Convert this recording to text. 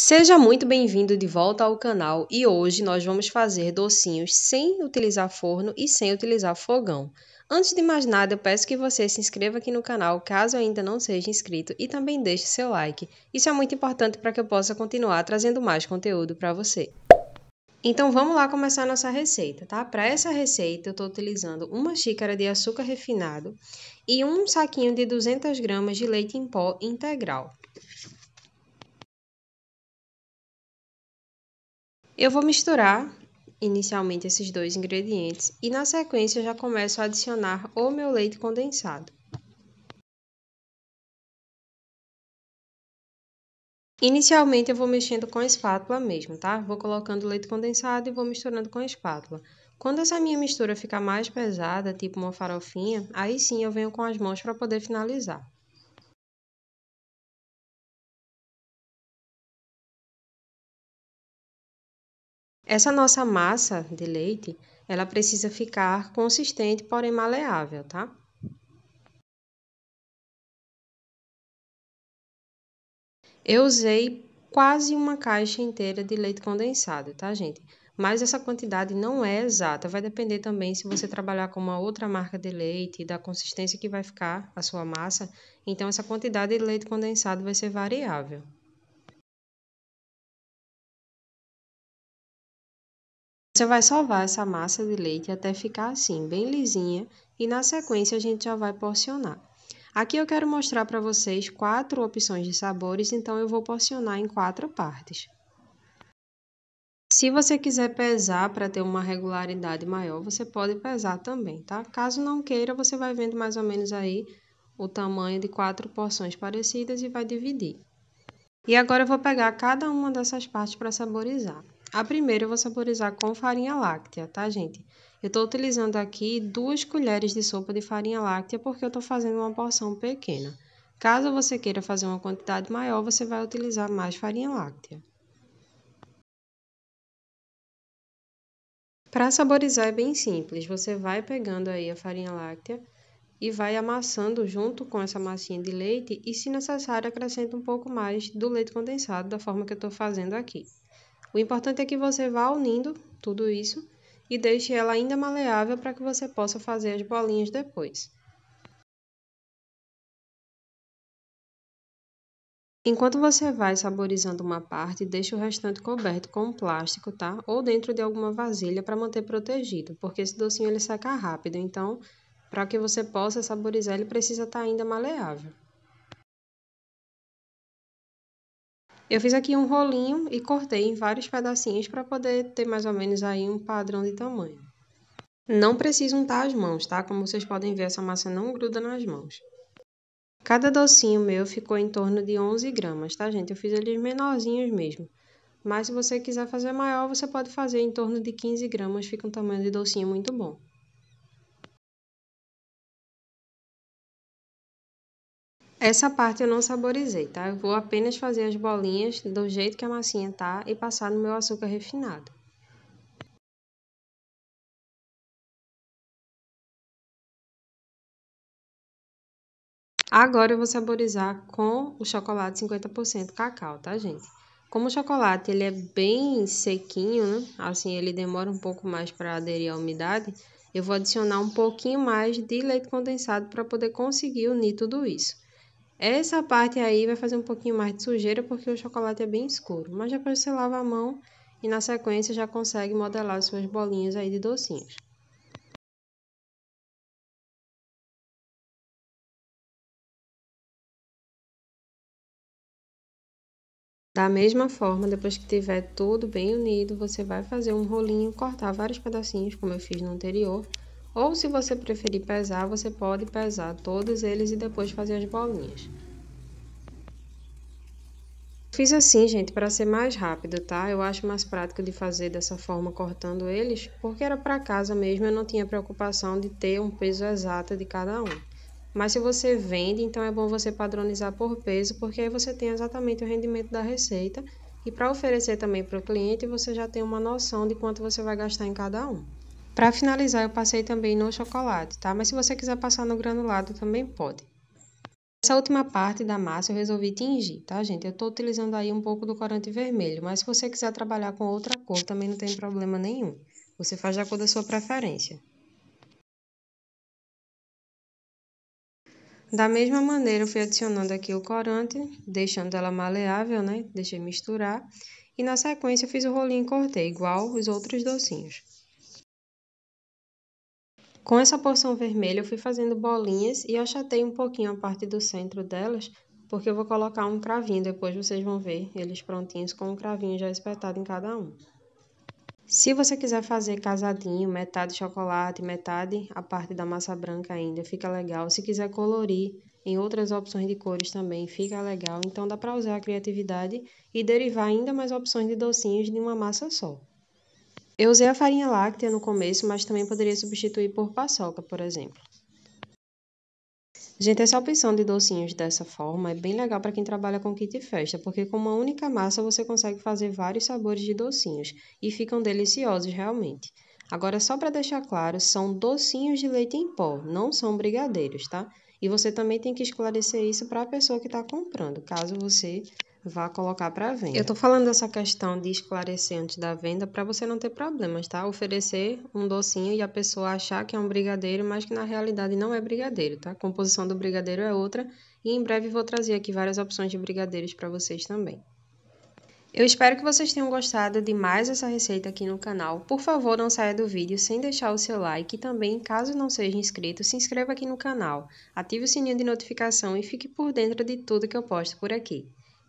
Seja muito bem-vindo de volta ao canal e hoje nós vamos fazer docinhos sem utilizar forno e sem utilizar fogão. Antes de mais nada, eu peço que você se inscreva aqui no canal caso ainda não seja inscrito e também deixe seu like. Isso é muito importante para que eu possa continuar trazendo mais conteúdo para você. Então vamos lá começar a nossa receita, tá? Para essa receita eu estou utilizando uma xícara de açúcar refinado e um saquinho de 200 gramas de leite em pó integral. Eu vou misturar inicialmente esses dois ingredientes e na sequência já começo a adicionar o meu leite condensado. Inicialmente eu vou mexendo com a espátula mesmo, tá? Vou colocando o leite condensado e vou misturando com a espátula. Quando essa minha mistura ficar mais pesada, tipo uma farofinha, aí sim eu venho com as mãos para poder finalizar. Essa nossa massa de leite, ela precisa ficar consistente, porém maleável, tá? Eu usei quase uma caixa inteira de leite condensado, tá, gente? Mas essa quantidade não é exata, vai depender também se você trabalhar com uma outra marca de leite, e da consistência que vai ficar a sua massa. Então, essa quantidade de leite condensado vai ser variável. Você vai sovar essa massa de leite até ficar assim, bem lisinha, e na sequência a gente já vai porcionar. Aqui eu quero mostrar para vocês quatro opções de sabores, então eu vou porcionar em quatro partes. Se você quiser pesar para ter uma regularidade maior, você pode pesar também, tá? Caso não queira, você vai vendo mais ou menos aí o tamanho de quatro porções parecidas e vai dividir. E agora eu vou pegar cada uma dessas partes para saborizar. A primeira eu vou saborizar com farinha láctea, tá, gente? Eu tô utilizando aqui duas colheres de sopa de farinha láctea porque eu tô fazendo uma porção pequena. Caso você queira fazer uma quantidade maior, você vai utilizar mais farinha láctea. Para saborizar é bem simples, você vai pegando aí a farinha láctea e vai amassando junto com essa massinha de leite e se necessário acrescenta um pouco mais do leite condensado da forma que eu estou fazendo aqui. O importante é que você vá unindo tudo isso e deixe ela ainda maleável para que você possa fazer as bolinhas depois. Enquanto você vai saborizando uma parte, deixe o restante coberto com plástico, tá? Ou dentro de alguma vasilha para manter protegido, porque esse docinho ele seca rápido, então para que você possa saborizar ele precisa estar tá ainda maleável. Eu fiz aqui um rolinho e cortei em vários pedacinhos para poder ter mais ou menos aí um padrão de tamanho. Não precisa untar as mãos, tá? Como vocês podem ver, essa massa não gruda nas mãos. Cada docinho meu ficou em torno de 11 gramas, tá, gente? Eu fiz eles menorzinhos mesmo. Mas se você quiser fazer maior, você pode fazer em torno de 15 gramas, fica um tamanho de docinho muito bom. Essa parte eu não saborizei, tá? Eu vou apenas fazer as bolinhas do jeito que a massinha tá e passar no meu açúcar refinado. Agora eu vou saborizar com o chocolate 50% cacau, tá, gente? Como o chocolate ele é bem sequinho, né? Assim, ele demora um pouco mais para aderir à umidade, eu vou adicionar um pouquinho mais de leite condensado para poder conseguir unir tudo isso. Essa parte aí vai fazer um pouquinho mais de sujeira porque o chocolate é bem escuro, mas depois você lava a mão e na sequência já consegue modelar suas bolinhas aí de docinhos. Da mesma forma, depois que tiver tudo bem unido, você vai fazer um rolinho, cortar vários pedacinhos, como eu fiz no anterior, ou se você preferir pesar, você pode pesar todos eles e depois fazer as bolinhas. Fiz assim, gente, para ser mais rápido, tá? Eu acho mais prático de fazer dessa forma cortando eles, porque era para casa mesmo, eu não tinha preocupação de ter um peso exato de cada um. Mas se você vende, então é bom você padronizar por peso, porque aí você tem exatamente o rendimento da receita e para oferecer também para o cliente, você já tem uma noção de quanto você vai gastar em cada um. Para finalizar, eu passei também no chocolate, tá? Mas se você quiser passar no granulado, também pode. Essa última parte da massa eu resolvi tingir, tá, gente? Eu estou utilizando aí um pouco do corante vermelho, mas se você quiser trabalhar com outra cor, também não tem problema nenhum. Você faz da cor da sua preferência. Da mesma maneira, eu fui adicionando aqui o corante, deixando ela maleável, né? Deixei misturar. E na sequência, eu fiz o rolinho e cortei, igual os outros docinhos. Com essa porção vermelha, eu fui fazendo bolinhas e achatei um pouquinho a parte do centro delas, porque eu vou colocar um cravinho, depois vocês vão ver eles prontinhos com um cravinho já espetado em cada um. Se você quiser fazer casadinho, metade chocolate, metade a parte da massa branca ainda, fica legal. Se quiser colorir em outras opções de cores também, fica legal. Então dá para usar a criatividade e derivar ainda mais opções de docinhos de uma massa só. Eu usei a farinha láctea no começo, mas também poderia substituir por paçoca, por exemplo. Gente, essa opção de docinhos dessa forma é bem legal para quem trabalha com kit festa, porque com uma única massa você consegue fazer vários sabores de docinhos e ficam deliciosos realmente. Agora, só para deixar claro, são docinhos de leite em pó, não são brigadeiros, tá? E você também tem que esclarecer isso para a pessoa que está comprando, caso você vá colocar para venda. Eu estou falando dessa questão de esclarecer antes da venda para você não ter problemas, tá? Oferecer um docinho e a pessoa achar que é um brigadeiro, mas que na realidade não é brigadeiro, tá? A composição do brigadeiro é outra e em breve vou trazer aqui várias opções de brigadeiros para vocês também. Eu espero que vocês tenham gostado de mais essa receita aqui no canal. Por favor, não saia do vídeo sem deixar o seu like e também, caso não seja inscrito, se inscreva aqui no canal, ative o sininho de notificação e fique por dentro de tudo que eu posto por aqui.